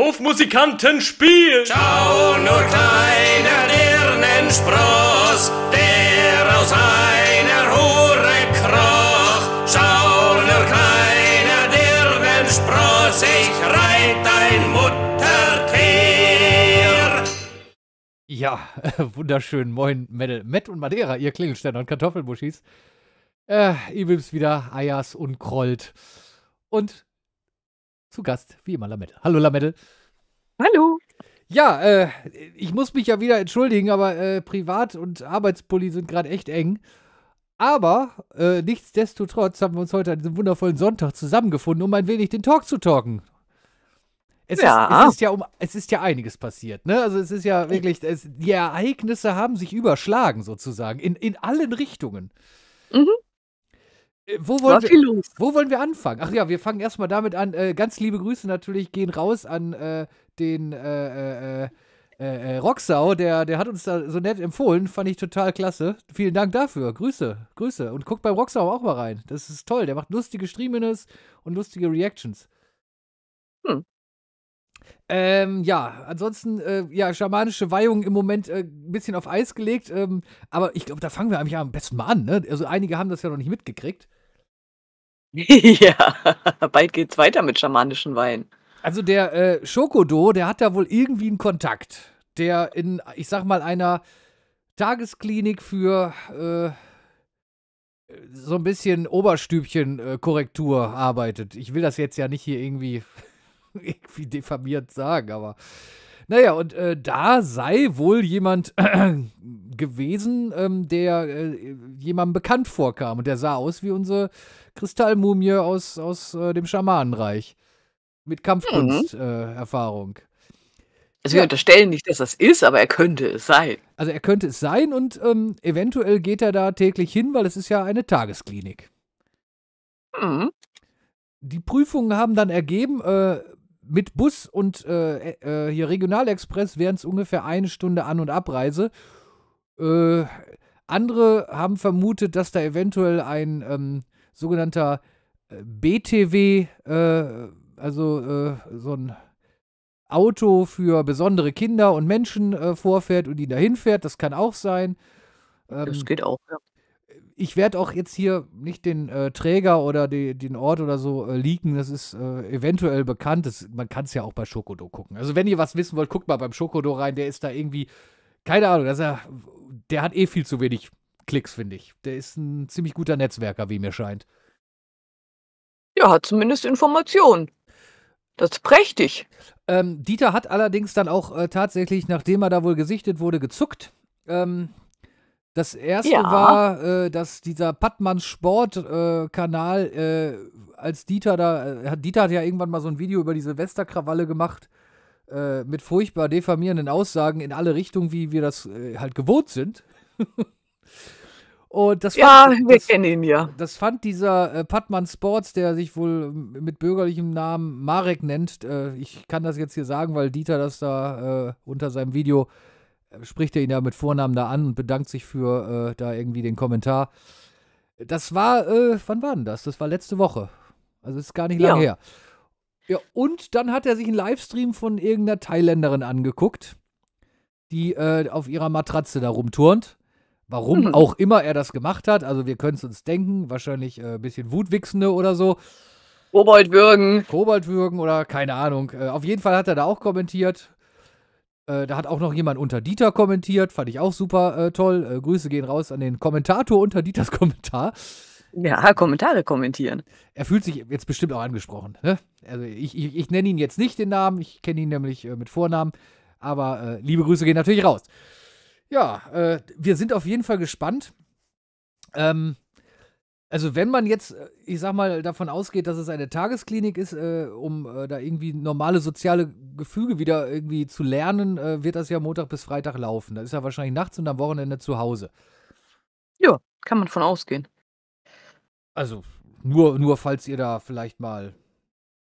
Hofmusikanten spielen! Schau nur kleiner Dirnenspross, der aus einer Hure kroch. Schau nur kleiner Dirnenspross, ich reit dein Muttertier. Ja, äh, wunderschön. Moin, Mel, Matt und Madeira, ihr Klingelständer und Kartoffelmuschis. Äh, ihr wieder Eiers und Krollt. Und zu Gast, wie immer, Lamette. Hallo, Lamette. Hallo. Ja, äh, ich muss mich ja wieder entschuldigen, aber äh, Privat- und Arbeitspulli sind gerade echt eng. Aber äh, nichtsdestotrotz haben wir uns heute an diesem wundervollen Sonntag zusammengefunden, um ein wenig den Talk zu talken. Es, ja. ist, es, ist, ja um, es ist ja einiges passiert, ne? Also es ist ja wirklich, es, die Ereignisse haben sich überschlagen sozusagen in, in allen Richtungen. Mhm. Äh, wo wollen, wir, wo wollen wir anfangen? Ach ja, wir fangen erstmal damit an. Äh, ganz liebe Grüße natürlich gehen raus an äh, den äh, äh, äh Rocksau, der, der hat uns da so nett empfohlen. Fand ich total klasse. Vielen Dank dafür. Grüße, Grüße. Und guckt bei Rocksau auch mal rein. Das ist toll. Der macht lustige Streaminess und lustige Reactions. Hm. Ähm, ja, ansonsten, äh, ja, schamanische Weihungen im Moment ein äh, bisschen auf Eis gelegt. Ähm, aber ich glaube, da fangen wir eigentlich am besten mal an. Ne? Also, einige haben das ja noch nicht mitgekriegt. ja, bald geht's weiter mit schamanischen Weinen. Also der äh, Schokodo, der hat da wohl irgendwie einen Kontakt, der in, ich sag mal, einer Tagesklinik für äh, so ein bisschen Oberstübchen-Korrektur äh, arbeitet. Ich will das jetzt ja nicht hier irgendwie, irgendwie diffamiert sagen, aber naja, und äh, da sei wohl jemand gewesen, ähm, der äh, jemandem bekannt vorkam. Und der sah aus wie unsere Kristallmumie aus, aus äh, dem Schamanenreich. Mit Kampfkunst-Erfahrung. Mhm. Äh, also wir ja. unterstellen nicht, dass das ist, aber er könnte es sein. Also er könnte es sein und ähm, eventuell geht er da täglich hin, weil es ist ja eine Tagesklinik. Mhm. Die Prüfungen haben dann ergeben, äh, mit Bus und äh, äh, hier Regionalexpress wären es ungefähr eine Stunde An- und Abreise äh, andere haben vermutet, dass da eventuell ein ähm, sogenannter äh, BTW, äh, also äh, so ein Auto für besondere Kinder und Menschen äh, vorfährt und ihn dahin fährt. Das kann auch sein. Ähm, das geht auch, ja ich werde auch jetzt hier nicht den äh, Träger oder die, den Ort oder so äh, leaken. Das ist äh, eventuell bekannt. Das, man kann es ja auch bei Schokodo gucken. Also, wenn ihr was wissen wollt, guckt mal beim Schokodo rein. Der ist da irgendwie keine Ahnung, das also, ja, der hat eh viel zu wenig Klicks, finde ich. Der ist ein ziemlich guter Netzwerker, wie mir scheint. Ja, hat zumindest Informationen. Das ist prächtig. Ähm, Dieter hat allerdings dann auch äh, tatsächlich, nachdem er da wohl gesichtet wurde, gezuckt. Ähm, das erste ja. war, äh, dass dieser Pattmanns Sport-Kanal, äh, äh, als Dieter da, äh, Dieter hat ja irgendwann mal so ein Video über die Silvesterkrawalle gemacht äh, mit furchtbar diffamierenden Aussagen in alle Richtungen, wie wir das äh, halt gewohnt sind. Und das ja, fand, wir das, kennen ihn ja. Das fand dieser äh, Patman Sports, der sich wohl mit bürgerlichem Namen Marek nennt. Äh, ich kann das jetzt hier sagen, weil Dieter das da äh, unter seinem Video äh, spricht er ihn ja mit Vornamen da an und bedankt sich für äh, da irgendwie den Kommentar. Das war, äh, wann war denn das? Das war letzte Woche. Also ist gar nicht ja. lange her. Ja, und dann hat er sich einen Livestream von irgendeiner Thailänderin angeguckt, die äh, auf ihrer Matratze da rumturnt. Warum mhm. auch immer er das gemacht hat, also wir können es uns denken, wahrscheinlich ein äh, bisschen Wutwichsende oder so. Koboldwürgen. Koboldwürgen oder keine Ahnung. Äh, auf jeden Fall hat er da auch kommentiert. Äh, da hat auch noch jemand unter Dieter kommentiert, fand ich auch super äh, toll. Äh, Grüße gehen raus an den Kommentator unter Dieters Kommentar. Ja, Kommentare kommentieren. Er fühlt sich jetzt bestimmt auch angesprochen. Ne? Also ich, ich, ich nenne ihn jetzt nicht den Namen, ich kenne ihn nämlich äh, mit Vornamen, aber äh, liebe Grüße gehen natürlich raus. Ja, äh, wir sind auf jeden Fall gespannt. Ähm, also wenn man jetzt, äh, ich sag mal, davon ausgeht, dass es eine Tagesklinik ist, äh, um äh, da irgendwie normale soziale Gefüge wieder irgendwie zu lernen, äh, wird das ja Montag bis Freitag laufen. Da ist er wahrscheinlich nachts und am Wochenende zu Hause. Ja, kann man von ausgehen. Also, nur, nur falls ihr da vielleicht mal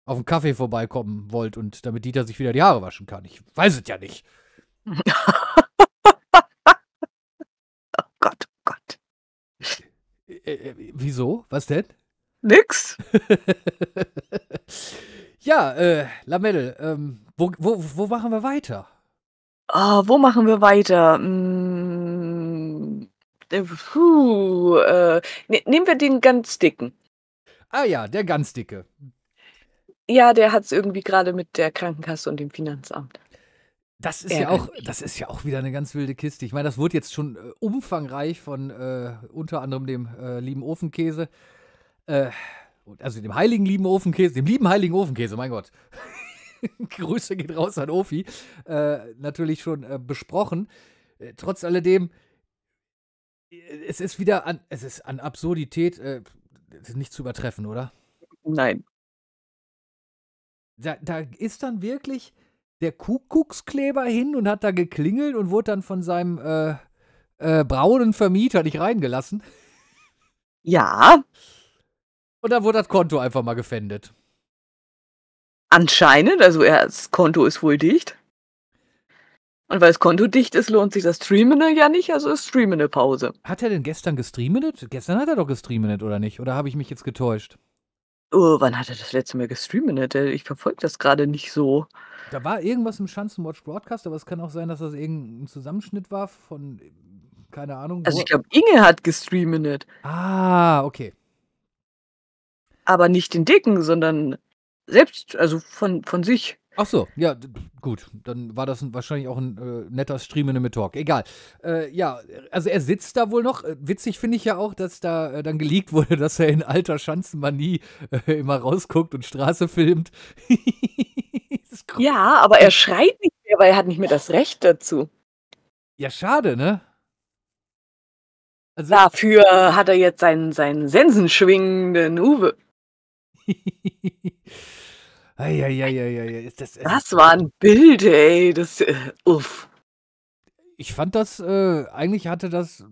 auf einen Kaffee vorbeikommen wollt und damit Dieter sich wieder die Haare waschen kann. Ich weiß es ja nicht. oh Gott, oh Gott. Äh, äh wieso? Was denn? Nix. ja, äh, Lamelle, ähm, wo, wo, wo machen wir weiter? Oh, wo machen wir weiter? Hm äh, puh, äh, ne, nehmen wir den ganz dicken. Ah ja, der ganz dicke. Ja, der hat es irgendwie gerade mit der Krankenkasse und dem Finanzamt. Das ist, ja auch, das ist ja auch wieder eine ganz wilde Kiste. Ich meine, das wurde jetzt schon äh, umfangreich von äh, unter anderem dem äh, lieben Ofenkäse, äh, also dem heiligen lieben Ofenkäse, dem lieben heiligen Ofenkäse, mein Gott. Grüße geht raus an Ofi. Äh, natürlich schon äh, besprochen. trotz alledem äh, es ist wieder an, es ist an Absurdität äh, nicht zu übertreffen, oder? Nein. Da, da ist dann wirklich der Kuckuckskleber hin und hat da geklingelt und wurde dann von seinem äh, äh, braunen Vermieter nicht reingelassen. Ja. Und dann wurde das Konto einfach mal gefändet. Anscheinend, also er, das Konto ist wohl dicht. Und weil das Konto dicht ist, lohnt sich das Streamen ja nicht, also ist Streamen eine Pause. Hat er denn gestern gestreamt? Gestern hat er doch gestreamt, oder nicht? Oder habe ich mich jetzt getäuscht? Oh, wann hat er das letzte Mal gestreamt? Äh, ich verfolge das gerade nicht so. Da war irgendwas im Schanzenwatch Broadcast, aber es kann auch sein, dass das irgendein Zusammenschnitt war von, keine Ahnung. Also ich glaube, Inge hat gestreamt. Ah, okay. Aber nicht den Dicken, sondern selbst, also von, von sich. Ach so, ja, gut. Dann war das wahrscheinlich auch ein äh, netter Stream in einem Talk. Egal. Äh, ja, also er sitzt da wohl noch. Äh, witzig finde ich ja auch, dass da äh, dann geleakt wurde, dass er in alter Schanzenmanie äh, immer rausguckt und Straße filmt. ja, aber er schreit nicht mehr, weil er hat nicht mehr das Recht dazu. Ja, schade, ne? Also, Dafür hat er jetzt seinen, seinen sensenschwingenden Uwe. Eieieiei. Das, das, das war ein Bild, ey. Das, äh, uff. Ich fand das, äh, eigentlich hatte das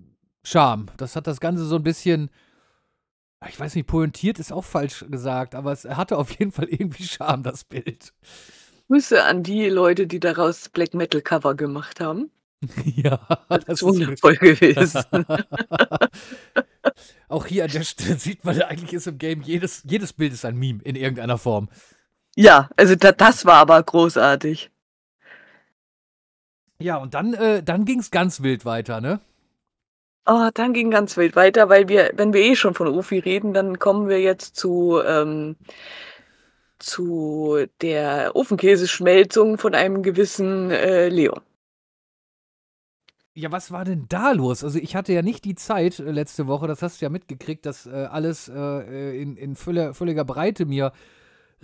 Charme. Das hat das Ganze so ein bisschen, ich weiß nicht, pointiert ist auch falsch gesagt, aber es hatte auf jeden Fall irgendwie Charme, das Bild. Grüße an die Leute, die daraus Black Metal Cover gemacht haben. Ja, das, das ist wundervoll gewesen. auch hier an der Stelle sieht man, eigentlich ist im Game jedes, jedes Bild ist ein Meme in irgendeiner Form. Ja, also da, das war aber großartig. Ja, und dann, äh, dann ging es ganz wild weiter, ne? Oh, dann ging ganz wild weiter, weil wir, wenn wir eh schon von Ufi reden, dann kommen wir jetzt zu, ähm, zu der Ofenkäseschmelzung von einem gewissen äh, Leon. Ja, was war denn da los? Also ich hatte ja nicht die Zeit äh, letzte Woche, das hast du ja mitgekriegt, dass äh, alles äh, äh in, in völliger, völliger Breite mir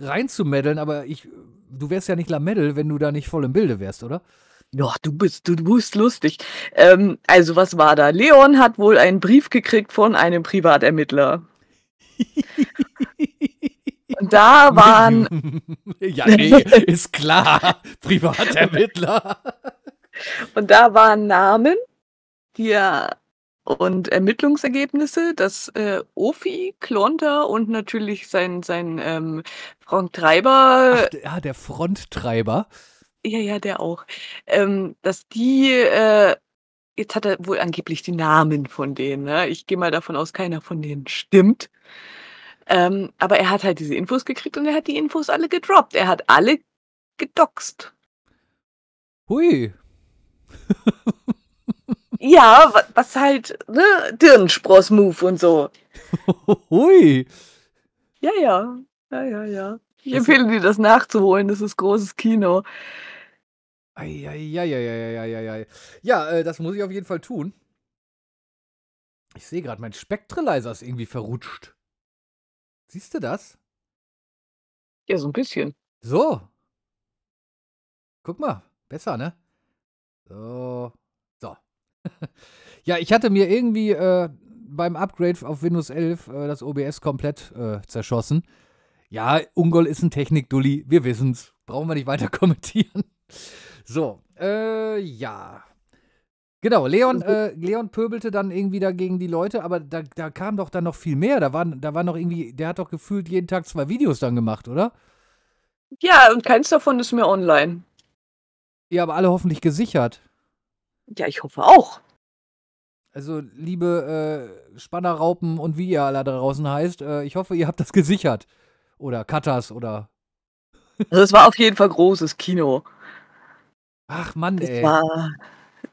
reinzumeddeln, aber ich, du wärst ja nicht Lamedel, wenn du da nicht voll im Bilde wärst, oder? Ja, du bist, du bist lustig. Ähm, also was war da? Leon hat wohl einen Brief gekriegt von einem Privatermittler. Und da waren. ja, nee, ist klar. Privatermittler. Und da waren Namen, die er und Ermittlungsergebnisse, dass äh, Ofi, Klonter und natürlich sein, sein ähm, Fronttreiber. Ach, ja, ah, der Fronttreiber. Ja, ja, der auch. Ähm, dass die, äh, jetzt hat er wohl angeblich die Namen von denen. Ne? Ich gehe mal davon aus, keiner von denen stimmt. Ähm, aber er hat halt diese Infos gekriegt und er hat die Infos alle gedroppt. Er hat alle gedoxt. Hui. Ja, was halt, ne? Dirnenspross-Move und so. Hui. Ja, ja. Ja, ja, ja. Ich empfehle dir, das nachzuholen. Das ist großes Kino. Eieieiei. Ja, äh, das muss ich auf jeden Fall tun. Ich sehe gerade, mein Spektralizer ist irgendwie verrutscht. Siehst du das? Ja, so ein bisschen. So. Guck mal, besser, ne? So, ja, ich hatte mir irgendwie äh, beim Upgrade auf Windows 11 äh, das OBS komplett äh, zerschossen. Ja, Ungol ist ein Technik-Dulli, wir wissen's. Brauchen wir nicht weiter kommentieren. So, äh, ja. Genau, Leon, äh, Leon pöbelte dann irgendwie dagegen die Leute, aber da, da kam doch dann noch viel mehr. Da waren, da war noch irgendwie, der hat doch gefühlt jeden Tag zwei Videos dann gemacht, oder? Ja, und keins davon ist mehr online. Ja, aber alle hoffentlich gesichert. Ja, ich hoffe auch. Also, liebe äh, Spannerraupen und wie ihr alle da draußen heißt, äh, ich hoffe, ihr habt das gesichert. Oder Katas oder. Also, es war auf jeden Fall großes Kino. Ach Mann, das ey. War,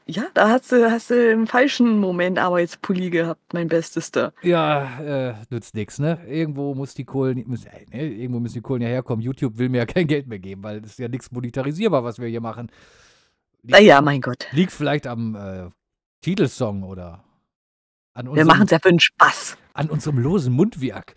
ja, da hast du, hast du im falschen Moment Arbeitspulli gehabt, mein Bestester. Ja, äh, nützt nichts, ne? Irgendwo muss die Kohlen, muss, äh, ne? irgendwo müssen die Kohlen ja herkommen. YouTube will mir ja kein Geld mehr geben, weil es ist ja nichts monetarisierbar, was wir hier machen. Ah ja, mein Gott. Liegt vielleicht am äh, Titelsong oder an unserem, Wir machen es ja für den Spaß. An unserem losen Mundwerk.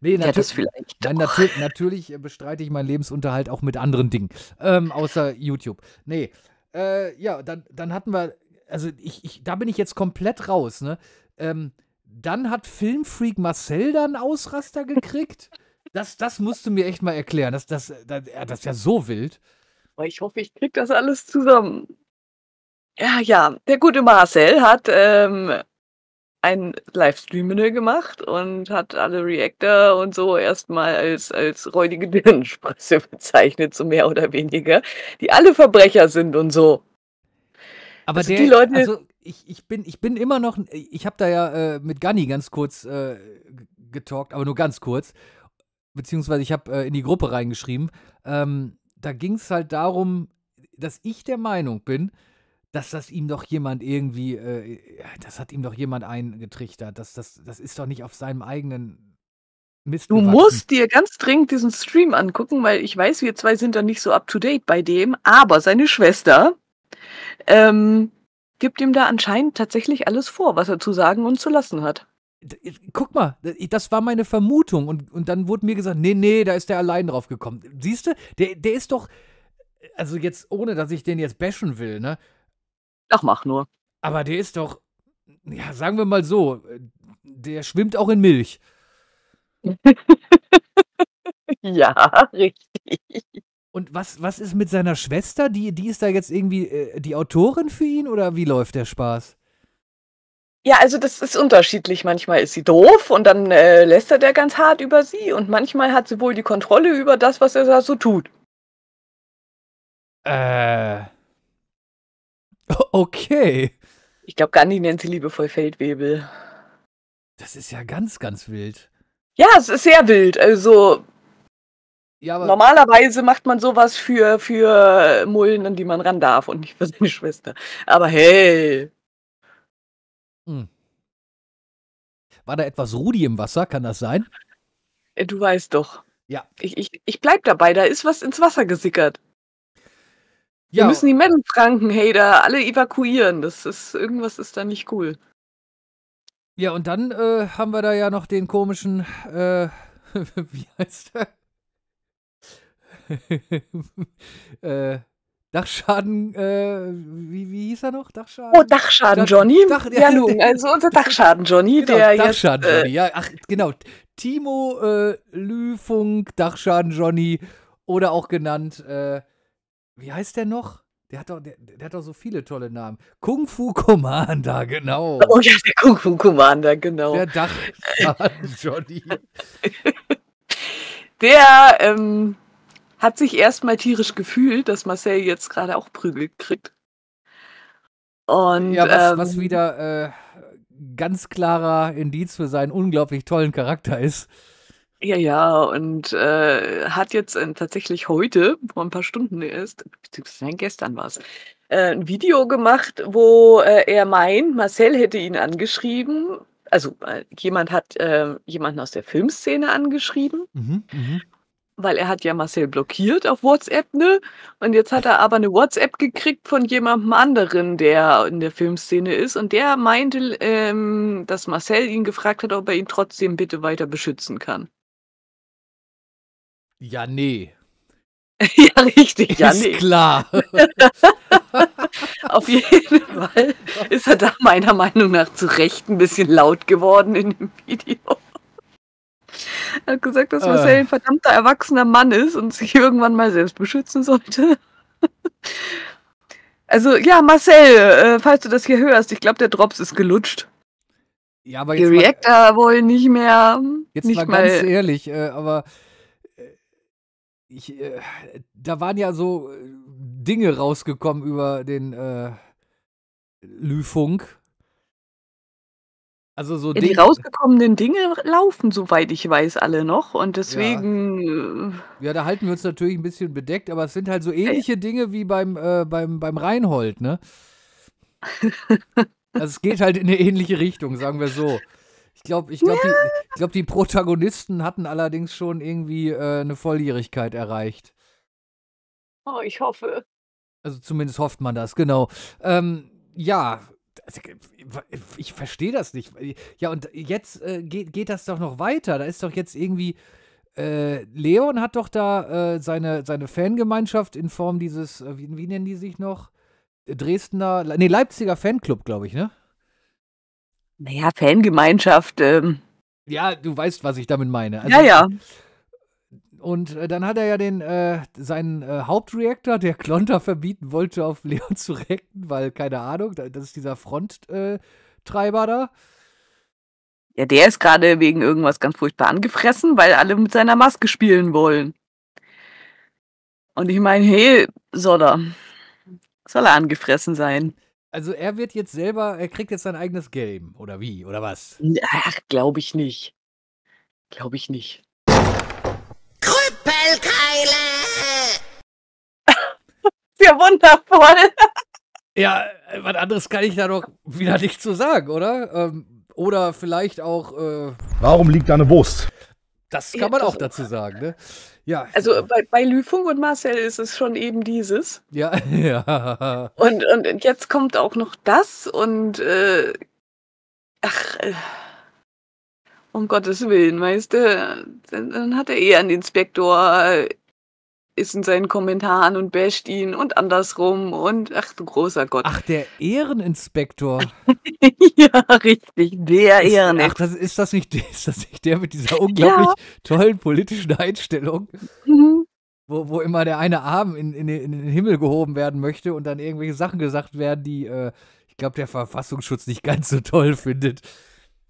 Nee, ja, das vielleicht. Nein, natür oh. natürlich äh, bestreite ich meinen Lebensunterhalt auch mit anderen Dingen. Ähm, außer YouTube. Nee. Äh, ja, dann, dann hatten wir. Also, ich, ich, da bin ich jetzt komplett raus, ne? Ähm, dann hat Filmfreak Marcel da einen Ausraster gekriegt. Das, das musst du mir echt mal erklären. Das, das, äh, das, das ist ja so wild. Aber Ich hoffe, ich kriege das alles zusammen. Ja, ja, der gute Marcel hat ähm, ein Livestream gemacht und hat alle Reactor und so erstmal als, als räudige Dirnenspritze bezeichnet, so mehr oder weniger, die alle Verbrecher sind und so. Aber also der, die Leute, also ich, ich, bin, ich bin immer noch, ich habe da ja äh, mit Ganni ganz kurz äh, getalkt, aber nur ganz kurz, beziehungsweise ich habe äh, in die Gruppe reingeschrieben, ähm, da ging es halt darum, dass ich der Meinung bin, dass das ihm doch jemand irgendwie, äh, das hat ihm doch jemand eingetrichtert. Das, das, das ist doch nicht auf seinem eigenen Mist. Du musst dir ganz dringend diesen Stream angucken, weil ich weiß, wir zwei sind da nicht so up to date bei dem, aber seine Schwester ähm, gibt ihm da anscheinend tatsächlich alles vor, was er zu sagen und zu lassen hat. Guck mal, das war meine Vermutung. Und, und dann wurde mir gesagt, nee, nee, da ist der allein drauf gekommen. Siehst du, der, der ist doch, also jetzt, ohne dass ich den jetzt bashen will, ne? Ach, mach nur. Aber der ist doch, ja, sagen wir mal so, der schwimmt auch in Milch. ja, richtig. Und was, was ist mit seiner Schwester? Die, die ist da jetzt irgendwie äh, die Autorin für ihn oder wie läuft der Spaß? Ja, also das ist unterschiedlich. Manchmal ist sie doof und dann äh, lästert er ganz hart über sie und manchmal hat sie wohl die Kontrolle über das, was er da so tut. Äh. Okay. Ich glaube, Gandhi nennt sie liebevoll Feldwebel. Das ist ja ganz, ganz wild. Ja, es ist sehr wild. Also ja, aber normalerweise macht man sowas für, für Mullen, an die man ran darf und nicht für seine Schwester. Aber hey. Hm. War da etwas Rudi im Wasser? Kann das sein? Äh, du weißt doch. Ja. Ich, ich, ich bleib dabei, da ist was ins Wasser gesickert. Ja. Wir müssen die Menschenfranken, hey, da alle evakuieren. Das ist, irgendwas ist da nicht cool. Ja, und dann äh, haben wir da ja noch den komischen, äh, wie heißt der? äh, Dachschaden, äh, wie, wie hieß er noch? Dachschaden? Oh, Dachschaden Johnny. Dach, ja, nun, also unser genau, Dachschaden Johnny, genau, der Dachschaden jetzt, äh, Johnny, ja, ach, genau. Timo äh, Lüfunk, Dachschaden Johnny oder auch genannt, äh, wie heißt der noch? Der hat, doch, der, der, hat doch so viele tolle Namen. Kung Fu Commander, genau. Oh ja, der Kung Fu Commander, genau. Der Dachschaden Johnny. der, ähm, hat sich erstmal tierisch gefühlt, dass Marcel jetzt gerade auch Prügel kriegt. Und, ja, was, ähm, was wieder äh, ganz klarer Indiz für seinen unglaublich tollen Charakter ist. Ja, ja, und äh, hat jetzt äh, tatsächlich heute, vor ein paar Stunden erst, beziehungsweise gestern war es, äh, ein Video gemacht, wo äh, er meint, Marcel hätte ihn angeschrieben. Also äh, jemand hat äh, jemanden aus der Filmszene angeschrieben. Mhm, mh weil er hat ja Marcel blockiert auf WhatsApp, ne? Und jetzt hat er aber eine WhatsApp gekriegt von jemandem anderen, der in der Filmszene ist. Und der meinte, ähm, dass Marcel ihn gefragt hat, ob er ihn trotzdem bitte weiter beschützen kann. Ja, nee. ja, richtig, ja, nee. Ist klar. auf jeden Fall ist er da meiner Meinung nach zu Recht ein bisschen laut geworden in dem Video. Er hat gesagt, dass ah. Marcel äh. ein verdammter erwachsener Mann ist und sich irgendwann mal selbst beschützen sollte. also, ja, Marcel, äh, falls du das hier hörst, ich glaube, der Drops ist gelutscht. Ja, aber jetzt. Die Reactor mal, wohl nicht mehr. Jetzt nicht mal ganz mal. ehrlich, äh, aber. Äh, ich, äh, da waren ja so äh, Dinge rausgekommen über den äh, Lüfunk, also so ja, die rausgekommenen Dinge laufen, soweit ich weiß, alle noch. Und deswegen. Ja. Äh, ja, da halten wir uns natürlich ein bisschen bedeckt, aber es sind halt so ähnliche ja. Dinge wie beim, äh, beim, beim Reinhold, ne? also es geht halt in eine ähnliche Richtung, sagen wir so. Ich glaube, ich glaub, die, glaub, die Protagonisten hatten allerdings schon irgendwie äh, eine Volljährigkeit erreicht. Oh, ich hoffe. Also zumindest hofft man das, genau. Ähm, ja, also, äh, ich verstehe das nicht. Ja, und jetzt äh, geht, geht das doch noch weiter. Da ist doch jetzt irgendwie. Äh, Leon hat doch da äh, seine, seine Fangemeinschaft in Form dieses, äh, wie, wie, nennen die sich noch? Dresdner, nee, Leipziger Fanclub, glaube ich, ne? Naja, Fangemeinschaft. Ähm. Ja, du weißt, was ich damit meine. Also, ja, ja. Und äh, dann hat er ja den, äh, seinen äh, Hauptreaktor, der Klonter verbieten wollte, auf Leon zu recken, weil, keine Ahnung, das ist dieser Fronttreiber äh, da. Ja, der ist gerade wegen irgendwas ganz furchtbar angefressen, weil alle mit seiner Maske spielen wollen. Und ich meine, hey, soll er, soll er angefressen sein? Also er wird jetzt selber, er kriegt jetzt sein eigenes Game, oder wie, oder was? Ach, glaube ich nicht. Glaube ich nicht. Prellkeile! ja, wundervoll. ja, was anderes kann ich da doch wieder nicht zu so sagen, oder? Ähm, oder vielleicht auch. Äh, Warum liegt da eine Wurst? Das kann man ja, auch dazu sagen, ne? Ja. Also bei, bei Lüfung und Marcel ist es schon eben dieses. Ja, ja. Und, und jetzt kommt auch noch das und äh, ach. Äh. Um Gottes Willen, weißt du, dann, dann hat er eh an Inspektor, ist in seinen Kommentaren und basht ihn und andersrum und ach du großer Gott. Ach, der Ehreninspektor. ja, richtig, der Ehreninspektor. Ach, das, ist, das nicht, ist das nicht der mit dieser unglaublich ja. tollen politischen Einstellung? Mhm. Wo, wo immer der eine Arm in, in, in, den Himmel gehoben werden möchte und dann irgendwelche Sachen gesagt werden, die, äh, ich glaube, der Verfassungsschutz nicht ganz so toll findet.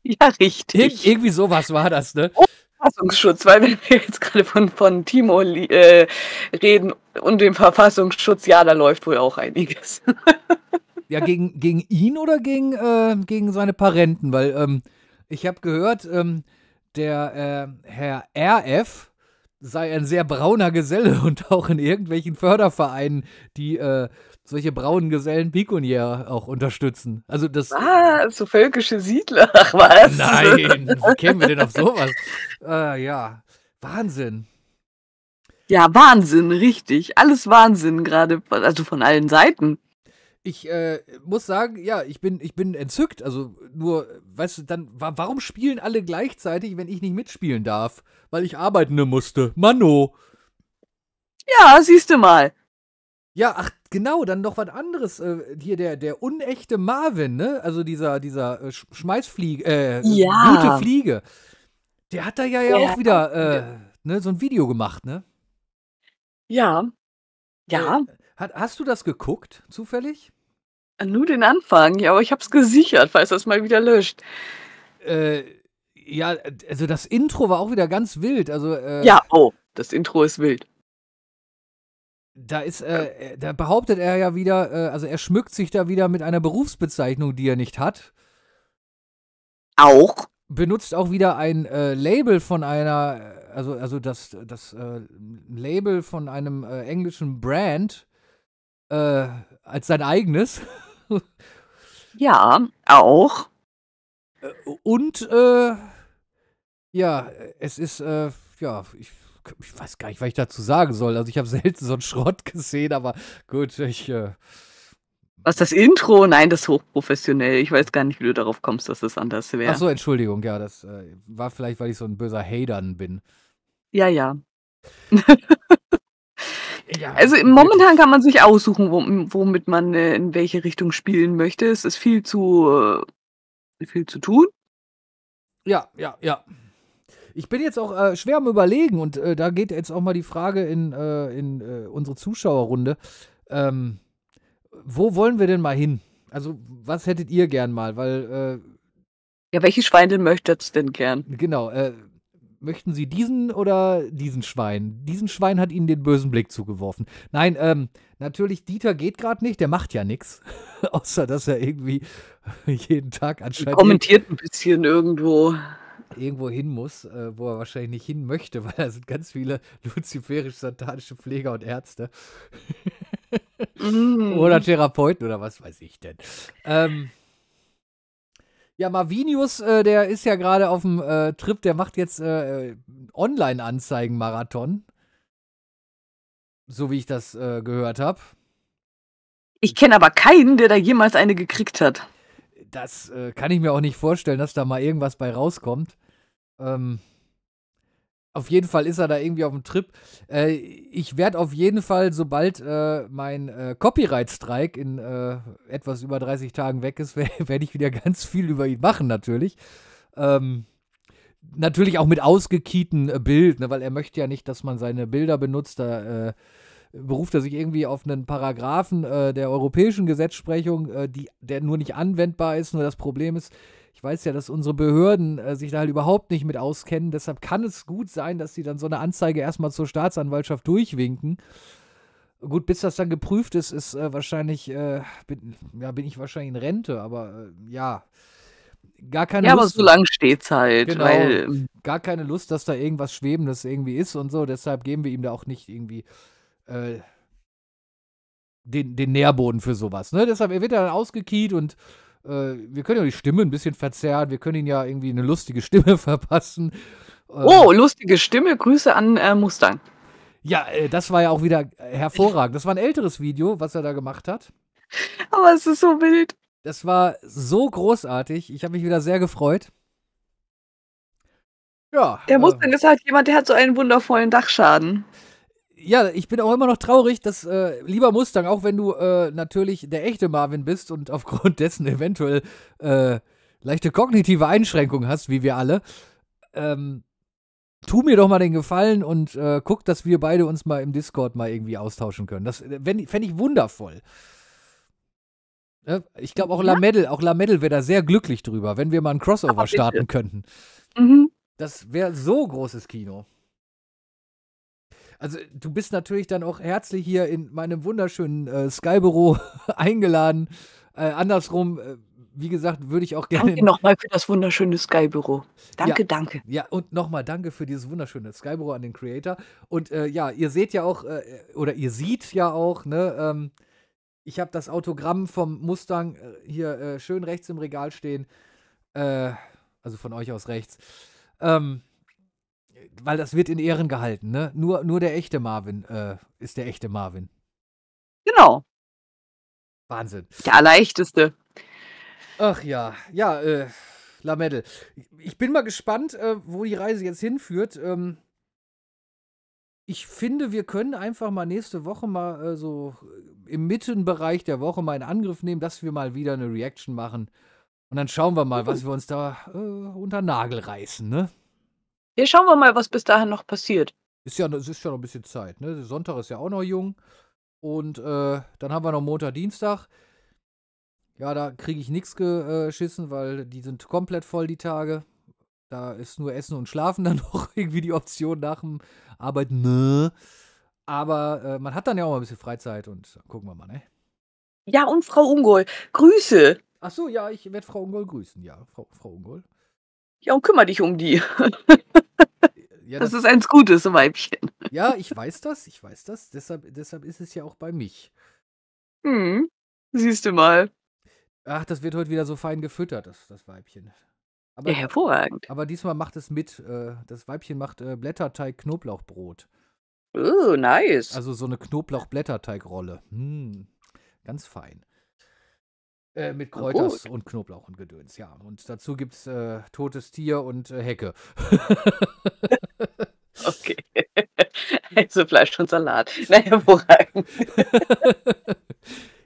Ja, richtig. Ir irgendwie sowas war das, ne? Verfassungsschutz, weil wenn wir jetzt gerade von, von Timo äh, reden und dem Verfassungsschutz, ja, da läuft wohl auch einiges. ja, gegen, gegen ihn oder gegen, äh, gegen seine Parenten? Weil ähm, ich habe gehört, ähm, der äh, Herr RF sei ein sehr brauner Geselle und auch in irgendwelchen Fördervereinen, die äh, solche braunen Gesellen Pikunier auch unterstützen. Also das. Ah, so völkische Siedler, ach was? Nein, wie kämen wir denn auf sowas? Äh, ja, Wahnsinn. Ja, Wahnsinn, richtig. Alles Wahnsinn gerade, also von allen Seiten. Ich äh, muss sagen, ja, ich bin, ich bin entzückt. Also nur, weißt du, dann, warum spielen alle gleichzeitig, wenn ich nicht mitspielen darf? Weil ich arbeiten musste. Mano. Ja, siehst du mal. Ja, ach, Genau, dann noch was anderes. Äh, hier der, der unechte Marvin, ne? Also dieser, dieser äh, Sch Schmeißfliege, äh, ja. gute Fliege. Der hat da ja, ja, auch wieder äh, ne, so ein Video gemacht, ne? Ja. Ja. Äh, hat, hast du das geguckt, zufällig? Äh, nur den Anfang, ja, aber ich hab's gesichert, falls das mal wieder löscht. Äh, ja, also das Intro war auch wieder ganz wild. Also, äh, ja, oh, das Intro ist wild. Da ist, äh, ähm. äh, da behauptet er ja wieder, äh, also er schmückt sich da wieder mit einer Berufsbezeichnung, die er nicht hat. Auch. Benutzt auch wieder ein äh, Label von einer, äh, also, also das, das äh, Label von einem äh, englischen Brand äh, als sein eigenes. ja, auch. Äh, und äh, ja, es ist, äh, ja, ich ich weiß gar nicht, was ich dazu sagen soll. Also ich habe selten so einen Schrott gesehen, aber gut, ich. Äh was das Intro? Nein, das ist hochprofessionell. Ich weiß gar nicht, wie du darauf kommst, dass das anders wäre. Ach so, Entschuldigung, ja, das äh, war vielleicht, weil ich so ein böser Hater bin. Ja, ja. ja also momentan kann man sich aussuchen, womit man äh, in welche Richtung spielen möchte. Es ist viel zu äh, viel zu tun. Ja, ja, ja. Ich bin jetzt auch äh, schwer am Überlegen und äh, da geht jetzt auch mal die Frage in, äh, in äh, unsere Zuschauerrunde. Ähm, wo wollen wir denn mal hin? Also, was hättet ihr gern mal? Weil. Äh, ja, welche Schweine möchtet's denn gern? Genau. Äh, möchten Sie diesen oder diesen Schwein? Diesen Schwein hat Ihnen den bösen Blick zugeworfen. Nein, ähm, natürlich, Dieter geht gerade nicht. Der macht ja nichts. Außer, dass er irgendwie jeden Tag anscheinend. Kommentiert ein bisschen irgendwo irgendwo hin muss, äh, wo er wahrscheinlich nicht hin möchte, weil da sind ganz viele luziferisch-satanische Pfleger und Ärzte. Mm. oder Therapeuten oder was weiß ich denn. Ähm, ja, Marvinius, äh, der ist ja gerade auf dem äh, Trip, der macht jetzt äh, äh, Online-Anzeigen-Marathon. So wie ich das äh, gehört habe. Ich kenne aber keinen, der da jemals eine gekriegt hat das äh, kann ich mir auch nicht vorstellen, dass da mal irgendwas bei rauskommt. Ähm, auf jeden Fall ist er da irgendwie auf dem Trip. Äh, ich werde auf jeden Fall, sobald äh, mein äh, Copyright-Strike in äh, etwas über 30 Tagen weg ist, werde ich wieder ganz viel über ihn machen, natürlich. Ähm, natürlich auch mit ausgekieten äh, Bild, ne, weil er möchte ja nicht, dass man seine Bilder benutzt. Da äh, beruft er sich irgendwie auf einen Paragraphen äh, der europäischen Gesetzsprechung, die, der nur nicht anwendbar ist. Nur das Problem ist, ich weiß ja, dass unsere Behörden äh, sich da halt überhaupt nicht mit auskennen. Deshalb kann es gut sein, dass sie dann so eine Anzeige erstmal zur Staatsanwaltschaft durchwinken. Gut, bis das dann geprüft ist, ist äh, wahrscheinlich, äh, bin, ja, bin ich wahrscheinlich in Rente, aber äh, ja. Gar keine ja, Lust. aber so lange steht es halt. Genau, weil, gar keine Lust, dass da irgendwas Schwebendes irgendwie ist und so. Deshalb geben wir ihm da auch nicht irgendwie äh, den, den Nährboden für sowas. Ne? Deshalb, er wird dann ausgekiet und äh, wir können ja die Stimme ein bisschen verzerren, wir können ihn ja irgendwie eine lustige Stimme verpassen. Ähm, oh, ähm, lustige Stimme, Grüße an äh, Mustang. Ja, äh, das war ja auch wieder hervorragend. Das war ein älteres Video, was er da gemacht hat. Aber es ist so wild. Das war so großartig. Ich habe mich wieder sehr gefreut. Ja. Der ähm, Mustang äh, ist halt jemand, der hat so einen wundervollen Dachschaden ja, ich bin auch immer noch traurig, dass, äh, lieber Mustang, auch wenn du äh, natürlich der echte Marvin bist und aufgrund dessen eventuell äh, leichte kognitive Einschränkungen hast, wie wir alle, ähm, tu mir doch mal den Gefallen und äh, guck, dass wir beide uns mal im Discord mal irgendwie austauschen können. Das äh, fände ich wundervoll. ich glaube auch ja? Lamedel, auch wäre da sehr glücklich drüber, wenn wir mal ein Crossover starten könnten. Mhm. Das wäre so großes Kino. Also du bist natürlich dann auch herzlich hier in meinem wunderschönen äh, Sky-Büro eingeladen. Äh, andersrum, äh, wie gesagt, würde ich auch gerne. Danke nochmal für das wunderschöne Sky-Büro. Danke, ja, danke. Ja, und nochmal danke für dieses wunderschöne Sky-Büro an den Creator. Und äh, ja, ihr seht ja auch, äh, oder ihr seht ja auch, ne, ähm, ich habe das Autogramm vom Mustang äh, hier äh, schön rechts im Regal stehen. also von euch aus rechts. Ähm, weil das wird in Ehren gehalten, ne? Nur, nur der echte Marvin äh, ist der echte Marvin. Genau. Wahnsinn. Der allerleichteste. Ach ja, ja, äh, Lamedel. Ich bin mal gespannt, äh, wo die Reise jetzt hinführt. Ähm, ich finde, wir können einfach mal nächste Woche mal äh, so im Mittenbereich der Woche mal in Angriff nehmen, dass wir mal wieder eine Reaction machen. Und dann schauen wir mal, mhm. was wir uns da äh, unter Nagel reißen, ne? Hier schauen wir mal, was bis dahin noch passiert. Ist ja, es ist ja noch ein bisschen Zeit. Ne? Sonntag ist ja auch noch jung. Und äh, dann haben wir noch Montag, Dienstag. Ja, da kriege ich nichts geschissen, weil die sind komplett voll, die Tage. Da ist nur Essen und Schlafen dann noch irgendwie die Option nach dem Arbeiten. Ne? Aber äh, man hat dann ja auch mal ein bisschen Freizeit und gucken wir mal, ne? Ja, und Frau Ungol, Grüße. Ach so, ja, ich werde Frau Ungol grüßen, ja, Frau, Frau Ungol. Ja, und kümmere dich um die. Ja, das, das, ist eins Gutes, Weibchen. Ja, ich weiß das, ich weiß das. Deshalb, deshalb ist es ja auch bei mich. Hm, siehst du mal. Ach, das wird heute wieder so fein gefüttert, das, das Weibchen. Aber, ja, hervorragend. Aber diesmal macht es mit. Äh, das Weibchen macht äh, Blätterteig-Knoblauchbrot. Oh, nice. Also so eine Knoblauch-Blätterteig-Rolle. Hm, ganz fein. Äh, mit Kräuters und Knoblauch und Gedöns, ja. Und dazu gibt es äh, totes Tier und äh, Hecke. okay. Also Fleisch und Salat. Na, hervorragend.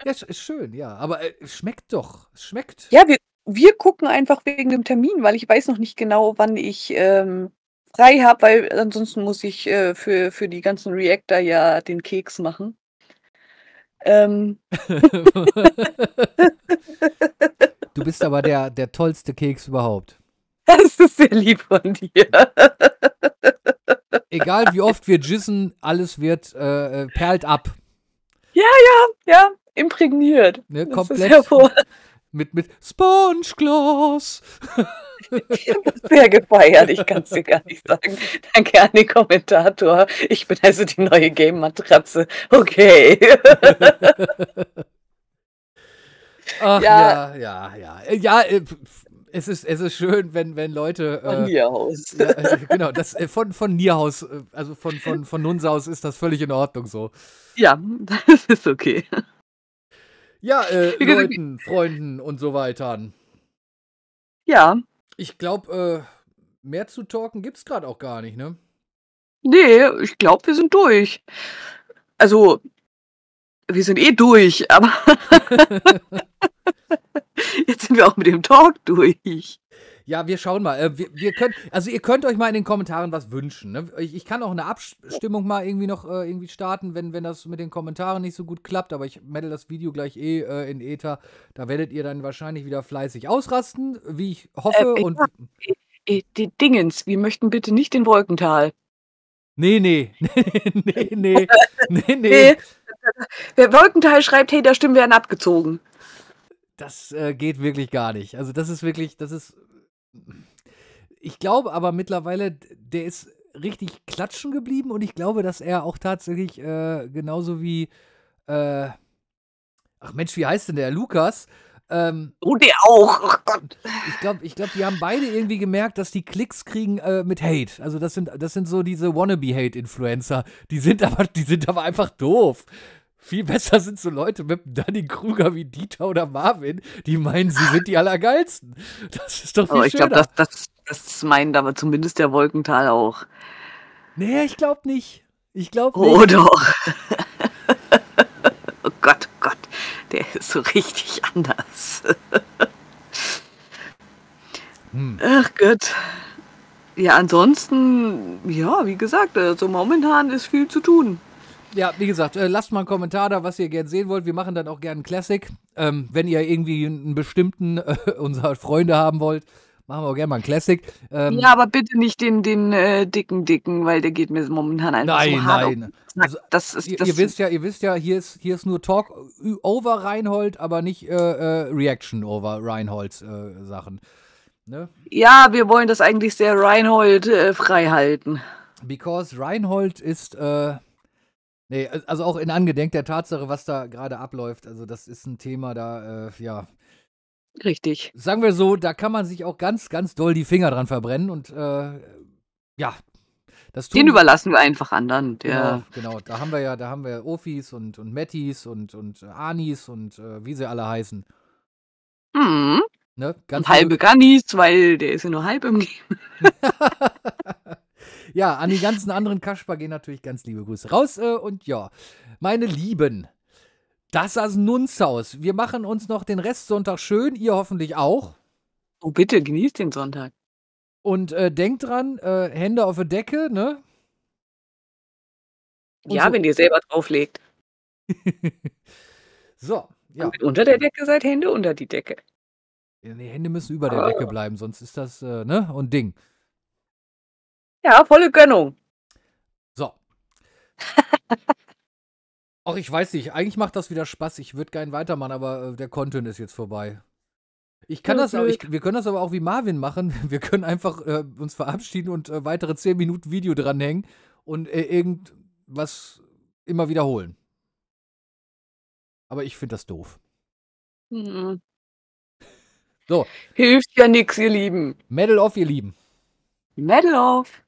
ja, ist schön, ja. Aber es äh, schmeckt doch. Es Schmeckt. Ja, wir, wir gucken einfach wegen dem Termin, weil ich weiß noch nicht genau, wann ich ähm, frei habe, weil ansonsten muss ich äh, für, für die ganzen Reactor ja den Keks machen. Ähm. du bist aber der, der tollste Keks überhaupt. Das ist sehr lieb von dir. Egal wie oft wir jissen, alles wird äh, äh perlt ab. Ja, ja, ja, imprägniert. Ne, komplett. mit, mit Spongeglas. Sehr gefeiert, ich kann es dir gar nicht sagen. Danke an den Kommentator. Ich bin also die neue Game-Matratze. Okay. Ach, ja. ja, ja, ja. Äh, ja, äh, es ist, es ist schön, wenn, wenn Leute. Äh, von äh, Nierhaus. Ja, genau, das, von, von Nierhaus, also von, von, von Nunsaus ist das völlig in Ordnung so. Ja, das ist okay. Ja, äh, Leuten, Freunden und so weiter. Ja, ich glaube, äh, mehr zu talken gibt es gerade auch gar nicht, ne? Nee, ich glaube, wir sind durch. Also, wir sind eh durch, aber jetzt sind wir auch mit dem Talk durch. Ja, wir schauen mal. Äh, wir, wir können, also ihr könnt euch mal in den Kommentaren was wünschen. Ne? Ich, ich, kann auch eine Abstimmung mal irgendwie noch äh, irgendwie starten, wenn, wenn das mit den Kommentaren nicht so gut klappt. Aber ich melde das Video gleich eh äh, in Ether. Da werdet ihr dann wahrscheinlich wieder fleißig ausrasten, wie ich hoffe. Äh, und äh, die Dingens, wir möchten bitte nicht den Wolkental. Nee, nee. nee, nee. Nee, nee. Wer Wolkental schreibt, hey, da stimmen wir an abgezogen. Das äh, geht wirklich gar nicht. Also das ist wirklich, das ist ich glaube aber mittlerweile, der ist richtig klatschen geblieben und ich glaube, dass er auch tatsächlich äh, genauso wie, äh, ach Mensch, wie heißt denn der? Lukas. Ähm, oh, der auch. Oh Gott. Ich glaube, ich glaub, die haben beide irgendwie gemerkt, dass die Klicks kriegen äh, mit Hate. Also das sind, das sind so diese Wannabe-Hate-Influencer. Die die sind aber einfach doof. Viel besser sind so Leute mit Danny Krüger wie Dieter oder Marvin, die meinen, sie sind die Allergeilsten. Das ist doch viel Aber oh, ich glaube, das, das, das meinen aber zumindest der Wolkental auch. Nee, ich glaube nicht. Ich glaube oh, nicht. Oh doch. oh Gott, oh Gott, der ist so richtig anders. hm. Ach Gott. Ja, ansonsten, ja, wie gesagt, so also momentan ist viel zu tun ja, wie gesagt, äh, lasst mal einen Kommentar da, was ihr gern sehen wollt. Wir machen dann auch gerne einen Classic. Ähm, wenn ihr irgendwie einen bestimmten äh, unserer Freunde haben wollt, machen wir auch gerne mal einen Classic. Ähm, ja, aber bitte nicht den, den äh, dicken, dicken, weil der geht mir momentan einfach nein, so hart Nein, nein. Also, das ist, das ihr, ihr, wisst ja, ihr wisst ja, hier ist, hier ist nur Talk over Reinhold, aber nicht äh, äh, Reaction over Reinholds äh, Sachen. Ne? Ja, wir wollen das eigentlich sehr Reinhold äh, frei halten. Because Reinhold ist, ja, äh, Nee, also auch in Angedenk der Tatsache, was da gerade abläuft. Also, das ist ein Thema, da, äh, ja. Richtig. Sagen wir so, da kann man sich auch ganz, ganz doll die Finger dran verbrennen und, äh, ja. Das Den überlassen wir einfach anderen. Genau, genau, da haben wir ja, da haben wir Ofis und, und Mettis und, und äh, Anis und äh, wie sie alle heißen. Mhm. Ne? halbe Gannis, weil der ist ja nur halb im Game. Ja, an die ganzen anderen Kaspar gehen natürlich ganz liebe Grüße raus. Äh, und ja, meine Lieben, das ist nuns aus. Wir machen uns noch den Rest Sonntag schön, ihr hoffentlich auch. Oh, bitte, genießt den Sonntag. Und äh, denkt dran, äh, Hände auf der Decke, ne? Und ja, so. wenn ihr selber drauflegt. so, ja. Wenn unter der Decke seid, Hände unter die Decke. Die Hände müssen über der Decke ah. bleiben, sonst ist das, äh, ne, und Ding. Ja, volle Gönnung. So. Auch ich weiß nicht. Eigentlich macht das wieder Spaß. Ich würde gerne weitermachen, aber äh, der Content ist jetzt vorbei. Ich kann das, ich, wir können das aber auch wie Marvin machen. Wir können einfach äh, uns verabschieden und äh, weitere 10 Minuten Video dranhängen und äh, irgendwas immer wiederholen. Aber ich finde das doof. Mhm. So. Hilft ja nichts, ihr Lieben. Medal off, ihr Lieben. Medal off.